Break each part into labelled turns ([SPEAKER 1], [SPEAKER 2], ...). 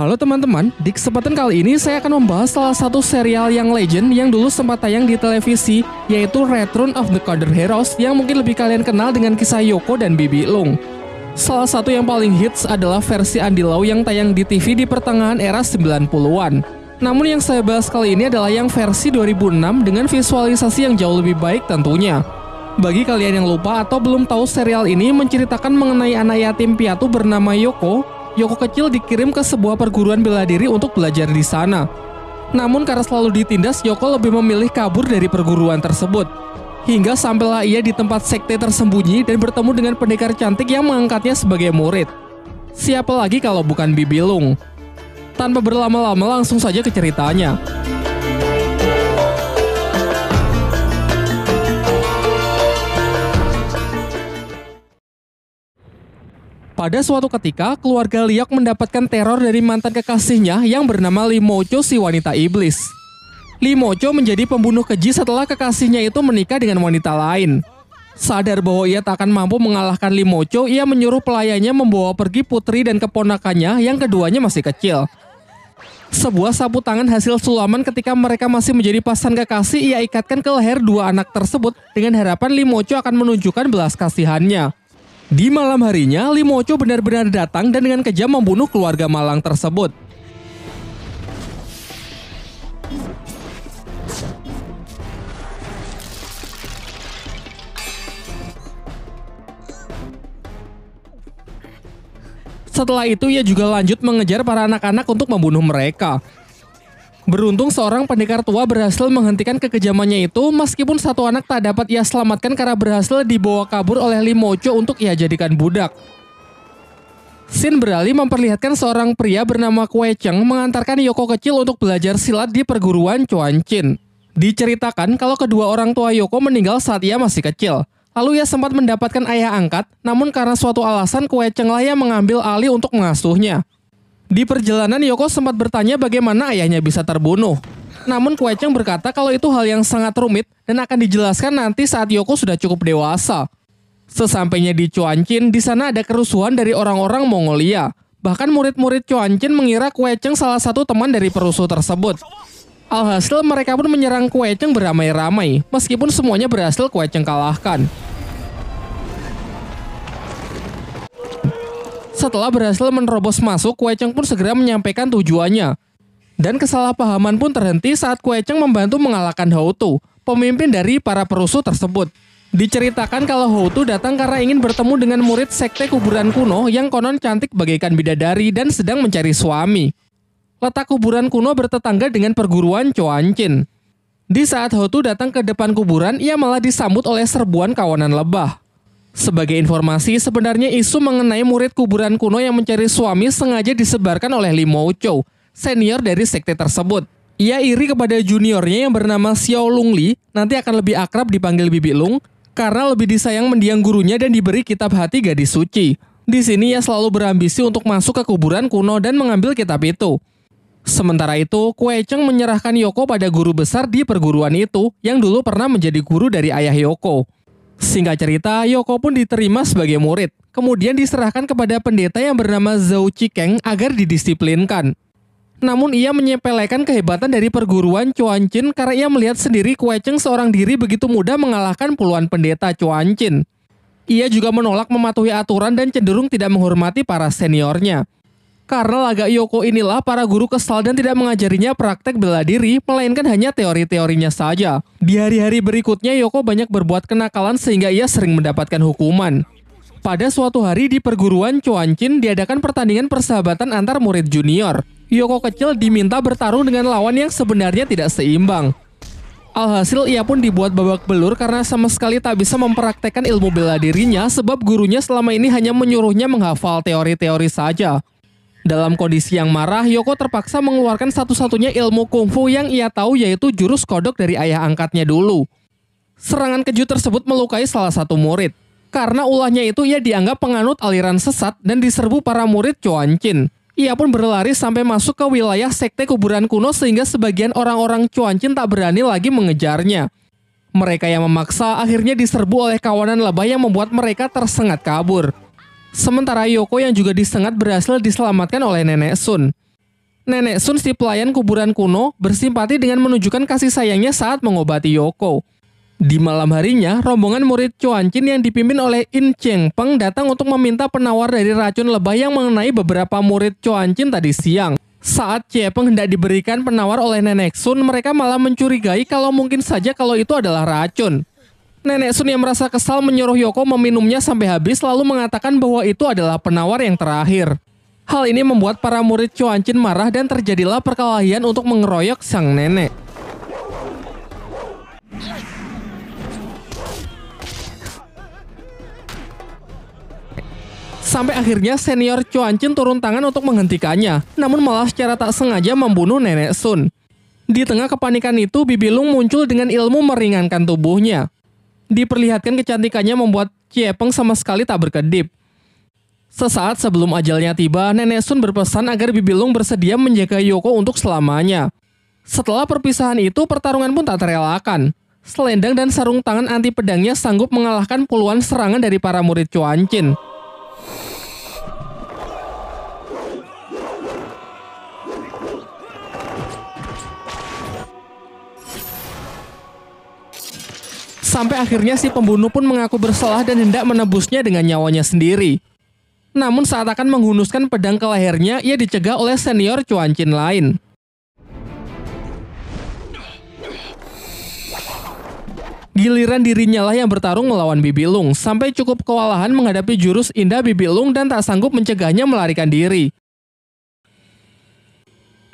[SPEAKER 1] Halo teman-teman, di kesempatan kali ini saya akan membahas salah satu serial yang legend yang dulu sempat tayang di televisi, yaitu Return of the Coder Heroes yang mungkin lebih kalian kenal dengan kisah Yoko dan Bibi Lung. Salah satu yang paling hits adalah versi Andy Lau yang tayang di TV di pertengahan era 90-an. Namun yang saya bahas kali ini adalah yang versi 2006 dengan visualisasi yang jauh lebih baik tentunya. Bagi kalian yang lupa atau belum tahu serial ini menceritakan mengenai anak yatim piatu bernama Yoko Yoko kecil dikirim ke sebuah perguruan bela diri untuk belajar di sana. Namun karena selalu ditindas, Yoko lebih memilih kabur dari perguruan tersebut. Hingga sampailah ia di tempat sekte tersembunyi dan bertemu dengan pendekar cantik yang mengangkatnya sebagai murid. Siapa lagi kalau bukan Bibilung? Tanpa berlama-lama langsung saja ke ceritanya. Pada suatu ketika, keluarga Liok mendapatkan teror dari mantan kekasihnya yang bernama Limocho si wanita iblis. Limocho menjadi pembunuh keji setelah kekasihnya itu menikah dengan wanita lain. Sadar bahwa ia tak akan mampu mengalahkan Limocho, ia menyuruh pelayannya membawa pergi putri dan keponakannya yang keduanya masih kecil. Sebuah sapu tangan hasil sulaman ketika mereka masih menjadi pasangan kekasih ia ikatkan ke leher dua anak tersebut dengan harapan Limocho akan menunjukkan belas kasihannya. Di malam harinya, Limocho benar-benar datang dan dengan kejam membunuh keluarga Malang tersebut. Setelah itu, ia juga lanjut mengejar para anak-anak untuk membunuh mereka. Beruntung seorang pendekar tua berhasil menghentikan kekejamannya itu meskipun satu anak tak dapat ia selamatkan karena berhasil dibawa kabur oleh Limocho untuk ia jadikan budak. Sin beralih memperlihatkan seorang pria bernama Kue Cheng mengantarkan Yoko kecil untuk belajar silat di perguruan Chuan Chin. Diceritakan kalau kedua orang tua Yoko meninggal saat ia masih kecil. Lalu ia sempat mendapatkan ayah angkat, namun karena suatu alasan Kue Cheng lah yang mengambil alih untuk mengasuhnya. Di perjalanan Yoko sempat bertanya bagaimana ayahnya bisa terbunuh. Namun Kuecheng berkata kalau itu hal yang sangat rumit dan akan dijelaskan nanti saat Yoko sudah cukup dewasa. Sesampainya di Cuancin, di sana ada kerusuhan dari orang-orang Mongolia. Bahkan murid-murid Cuancin mengira Kuecheng salah satu teman dari perusuh tersebut. Alhasil mereka pun menyerang Kuecheng beramai-ramai, meskipun semuanya berhasil Kuecheng kalahkan. Setelah berhasil menerobos masuk, Kueceng pun segera menyampaikan tujuannya. Dan kesalahpahaman pun terhenti saat Kueceng membantu mengalahkan Houtu, pemimpin dari para perusuh tersebut. Diceritakan kalau Houtu datang karena ingin bertemu dengan murid sekte kuburan kuno yang konon cantik bagaikan bidadari dan sedang mencari suami. Letak kuburan kuno bertetangga dengan perguruan Coancin. Di saat Houtu datang ke depan kuburan, ia malah disambut oleh serbuan kawanan lebah. Sebagai informasi, sebenarnya isu mengenai murid kuburan kuno yang mencari suami sengaja disebarkan oleh Limau Chou, senior dari sekte tersebut. Ia iri kepada juniornya yang bernama Xiao Lung Li, nanti akan lebih akrab dipanggil Bibi Lung, karena lebih disayang mendiang gurunya dan diberi kitab hati gadis suci. Di sini ia selalu berambisi untuk masuk ke kuburan kuno dan mengambil kitab itu. Sementara itu, Kue Cheng menyerahkan Yoko pada guru besar di perguruan itu yang dulu pernah menjadi guru dari ayah Yoko. Singkat cerita, Yoko pun diterima sebagai murid, kemudian diserahkan kepada pendeta yang bernama Zhou Chikeng agar didisiplinkan. Namun ia menyepelekan kehebatan dari perguruan Chuan Jin karena ia melihat sendiri Kue Cheng seorang diri begitu mudah mengalahkan puluhan pendeta Chuan Jin. Ia juga menolak mematuhi aturan dan cenderung tidak menghormati para seniornya. Karena laga Yoko inilah para guru kesal dan tidak mengajarinya praktek bela diri, melainkan hanya teori-teorinya saja. Di hari-hari berikutnya, Yoko banyak berbuat kenakalan sehingga ia sering mendapatkan hukuman. Pada suatu hari di perguruan Cuancin diadakan pertandingan persahabatan antar murid junior. Yoko kecil diminta bertarung dengan lawan yang sebenarnya tidak seimbang. Alhasil ia pun dibuat babak belur karena sama sekali tak bisa mempraktekkan ilmu bela dirinya sebab gurunya selama ini hanya menyuruhnya menghafal teori-teori saja. Dalam kondisi yang marah, Yoko terpaksa mengeluarkan satu-satunya ilmu kungfu yang ia tahu yaitu jurus kodok dari ayah angkatnya dulu. Serangan keju tersebut melukai salah satu murid. Karena ulahnya itu ia dianggap penganut aliran sesat dan diserbu para murid Cuancin. Ia pun berlari sampai masuk ke wilayah sekte kuburan kuno sehingga sebagian orang-orang Cuancin tak berani lagi mengejarnya. Mereka yang memaksa akhirnya diserbu oleh kawanan lebah yang membuat mereka tersengat kabur. Sementara Yoko yang juga disengat berhasil diselamatkan oleh Nenek Sun. Nenek Sun si pelayan kuburan kuno bersimpati dengan menunjukkan kasih sayangnya saat mengobati Yoko. Di malam harinya, rombongan murid Jin yang dipimpin oleh In Cheng Peng datang untuk meminta penawar dari racun lebah yang mengenai beberapa murid Jin tadi siang. Saat Chie Peng hendak diberikan penawar oleh Nenek Sun, mereka malah mencurigai kalau mungkin saja kalau itu adalah racun. Nenek Sun yang merasa kesal menyuruh Yoko meminumnya sampai habis lalu mengatakan bahwa itu adalah penawar yang terakhir. Hal ini membuat para murid Cuancin marah dan terjadilah perkelahian untuk mengeroyok sang nenek. Sampai akhirnya senior Cuancin turun tangan untuk menghentikannya, namun malah secara tak sengaja membunuh nenek Sun. Di tengah kepanikan itu, Bibi Lung muncul dengan ilmu meringankan tubuhnya diperlihatkan kecantikannya membuat Ciepeng sama sekali tak berkedip. Sesaat sebelum ajalnya tiba, Nenek Sun berpesan agar Bibilung bersedia menjaga Yoko untuk selamanya. Setelah perpisahan itu, pertarungan pun tak terelakkan. Selendang dan sarung tangan anti pedangnya sanggup mengalahkan puluhan serangan dari para murid Cuancin. sampai akhirnya si pembunuh pun mengaku bersalah dan hendak menebusnya dengan nyawanya sendiri. Namun saat akan menghunuskan pedang ke lehernya, ia dicegah oleh senior cuancin lain. Giliran dirinya lah yang bertarung melawan Bibilung, sampai cukup kewalahan menghadapi jurus indah Bibilung dan tak sanggup mencegahnya melarikan diri.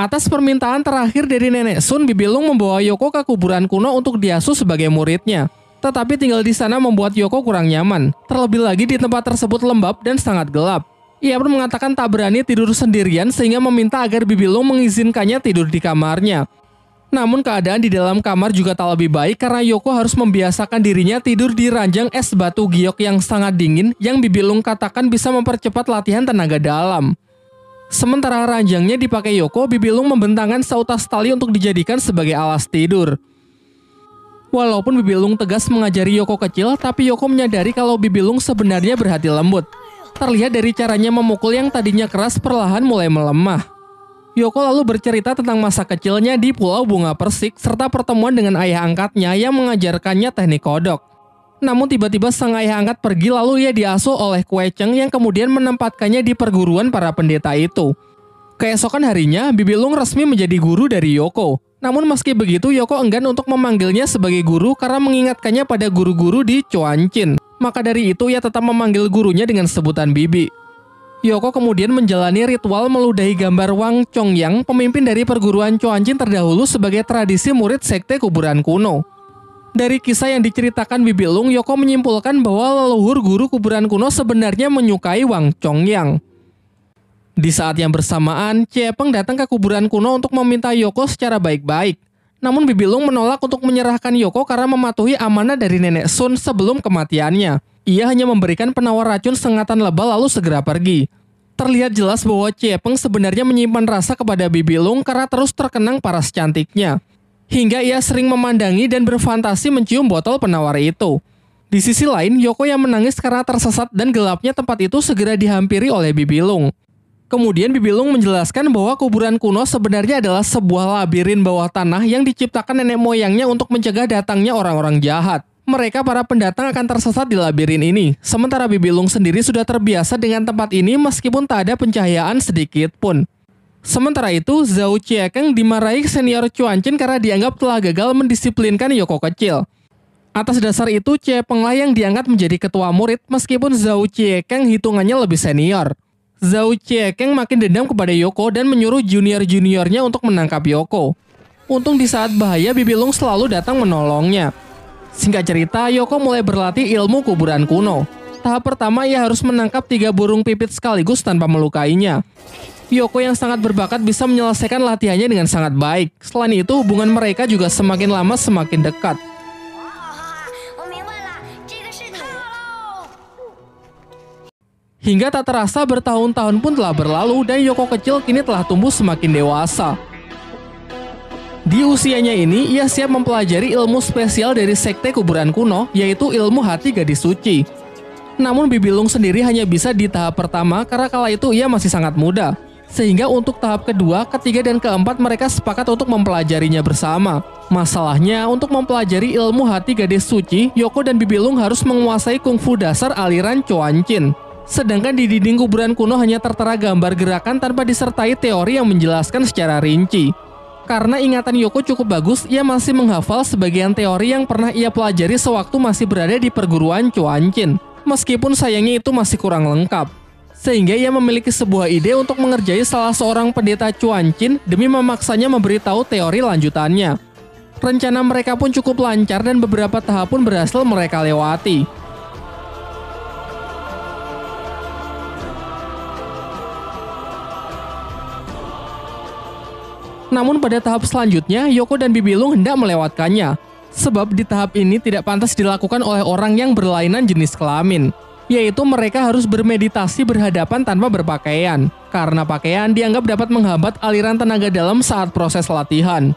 [SPEAKER 1] Atas permintaan terakhir dari Nenek Sun, Bibilung membawa Yoko ke kuburan kuno untuk diasuh sebagai muridnya. Tetapi tinggal di sana membuat Yoko kurang nyaman, terlebih lagi di tempat tersebut lembab dan sangat gelap. Ia pun mengatakan tak berani tidur sendirian sehingga meminta agar Bibi Long mengizinkannya tidur di kamarnya. Namun keadaan di dalam kamar juga tak lebih baik karena Yoko harus membiasakan dirinya tidur di ranjang es batu giok yang sangat dingin yang Bibi Long katakan bisa mempercepat latihan tenaga dalam. Sementara ranjangnya dipakai Yoko, Bibi Long membentangkan seutas tali untuk dijadikan sebagai alas tidur. Walaupun Bibilung tegas mengajari Yoko kecil, tapi Yoko menyadari kalau Bibilung sebenarnya berhati lembut. Terlihat dari caranya memukul yang tadinya keras perlahan mulai melemah. Yoko lalu bercerita tentang masa kecilnya di Pulau Bunga Persik serta pertemuan dengan ayah angkatnya yang mengajarkannya teknik kodok. Namun tiba-tiba sang ayah angkat pergi lalu ia diasuh oleh Kueceng yang kemudian menempatkannya di perguruan para pendeta itu. Keesokan harinya, Bibilung resmi menjadi guru dari Yoko. Namun meski begitu, Yoko enggan untuk memanggilnya sebagai guru karena mengingatkannya pada guru-guru di Chuancin. Maka dari itu, ia tetap memanggil gurunya dengan sebutan Bibi. Yoko kemudian menjalani ritual meludahi gambar Wang Chongyang, pemimpin dari perguruan Chuancin terdahulu sebagai tradisi murid sekte kuburan kuno. Dari kisah yang diceritakan Bibi Lung, Yoko menyimpulkan bahwa leluhur guru kuburan kuno sebenarnya menyukai Wang Chongyang. Di saat yang bersamaan, Cepeng datang ke kuburan kuno untuk meminta Yoko secara baik-baik. Namun Bibilung menolak untuk menyerahkan Yoko karena mematuhi amanah dari nenek Sun sebelum kematiannya. Ia hanya memberikan penawar racun sengatan lebah lalu segera pergi. Terlihat jelas bahwa Cepeng sebenarnya menyimpan rasa kepada Bibilung karena terus terkenang paras cantiknya. Hingga ia sering memandangi dan berfantasi mencium botol penawar itu. Di sisi lain, Yoko yang menangis karena tersesat dan gelapnya tempat itu segera dihampiri oleh Bibilung. Kemudian Bibilung menjelaskan bahwa kuburan kuno sebenarnya adalah sebuah labirin bawah tanah yang diciptakan nenek moyangnya untuk mencegah datangnya orang-orang jahat. Mereka para pendatang akan tersesat di labirin ini. Sementara Bibilung sendiri sudah terbiasa dengan tempat ini meskipun tak ada pencahayaan sedikit pun. Sementara itu, Zhao Chiekeng dimarahi senior Chuan Cuancin karena dianggap telah gagal mendisiplinkan Yoko kecil. Atas dasar itu, Cie lah yang diangkat menjadi ketua murid meskipun Zhao Chiekeng hitungannya lebih senior. Zhao Qiekeng makin dendam kepada Yoko dan menyuruh junior-juniornya untuk menangkap Yoko. Untung di saat bahaya Bibilung selalu datang menolongnya. Singkat cerita, Yoko mulai berlatih ilmu kuburan kuno. Tahap pertama ia harus menangkap tiga burung pipit sekaligus tanpa melukainya. Yoko yang sangat berbakat bisa menyelesaikan latihannya dengan sangat baik. Selain itu, hubungan mereka juga semakin lama semakin dekat. Hingga tak terasa bertahun-tahun pun telah berlalu dan Yoko kecil kini telah tumbuh semakin dewasa. Di usianya ini, ia siap mempelajari ilmu spesial dari sekte kuburan kuno, yaitu ilmu hati gadis suci. Namun Bibilung sendiri hanya bisa di tahap pertama karena kala itu ia masih sangat muda. Sehingga untuk tahap kedua, ketiga, dan keempat mereka sepakat untuk mempelajarinya bersama. Masalahnya, untuk mempelajari ilmu hati gadis suci, Yoko dan Bibilung harus menguasai kungfu dasar aliran Chuan Chin. Sedangkan di dinding kuburan kuno hanya tertera gambar gerakan tanpa disertai teori yang menjelaskan secara rinci. Karena ingatan Yoko cukup bagus, ia masih menghafal sebagian teori yang pernah ia pelajari sewaktu masih berada di perguruan Cuancin, meskipun sayangnya itu masih kurang lengkap. Sehingga ia memiliki sebuah ide untuk mengerjai salah seorang pendeta Cuancin demi memaksanya memberitahu teori lanjutannya. Rencana mereka pun cukup lancar dan beberapa tahap pun berhasil mereka lewati. Namun pada tahap selanjutnya, Yoko dan Bibilung hendak melewatkannya. Sebab di tahap ini tidak pantas dilakukan oleh orang yang berlainan jenis kelamin. Yaitu mereka harus bermeditasi berhadapan tanpa berpakaian. Karena pakaian dianggap dapat menghambat aliran tenaga dalam saat proses latihan.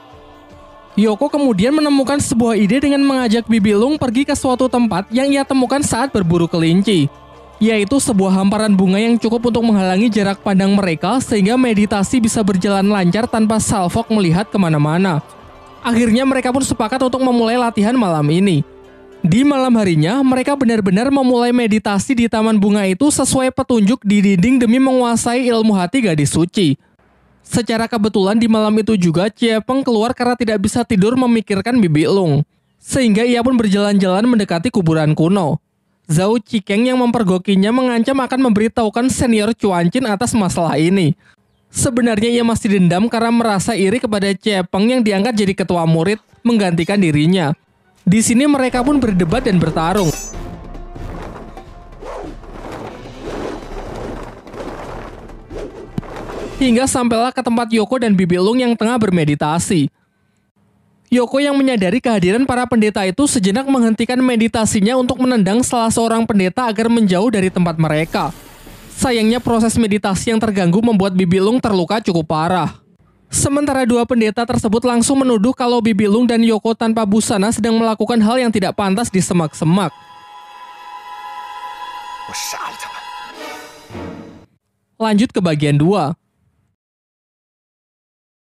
[SPEAKER 1] Yoko kemudian menemukan sebuah ide dengan mengajak Bibilung pergi ke suatu tempat yang ia temukan saat berburu kelinci yaitu sebuah hamparan bunga yang cukup untuk menghalangi jarak pandang mereka sehingga meditasi bisa berjalan lancar tanpa Salfok melihat kemana-mana. Akhirnya mereka pun sepakat untuk memulai latihan malam ini. Di malam harinya, mereka benar-benar memulai meditasi di taman bunga itu sesuai petunjuk di dinding demi menguasai ilmu hati gadis suci. Secara kebetulan di malam itu juga Peng keluar karena tidak bisa tidur memikirkan Bibi Lung. Sehingga ia pun berjalan-jalan mendekati kuburan kuno. Zhao Chikeng yang mempergokinya mengancam akan memberitahukan senior Cuancin atas masalah ini. Sebenarnya ia masih dendam karena merasa iri kepada Cepeng yang diangkat jadi ketua murid menggantikan dirinya. Di sini mereka pun berdebat dan bertarung. Hingga sampailah ke tempat Yoko dan Bibi Lung yang tengah bermeditasi. Yoko yang menyadari kehadiran para pendeta itu sejenak menghentikan meditasinya untuk menendang salah seorang pendeta agar menjauh dari tempat mereka. Sayangnya proses meditasi yang terganggu membuat Bibilung terluka cukup parah. Sementara dua pendeta tersebut langsung menuduh kalau Bibilung dan Yoko tanpa busana sedang melakukan hal yang tidak pantas di semak-semak. Lanjut ke bagian 2.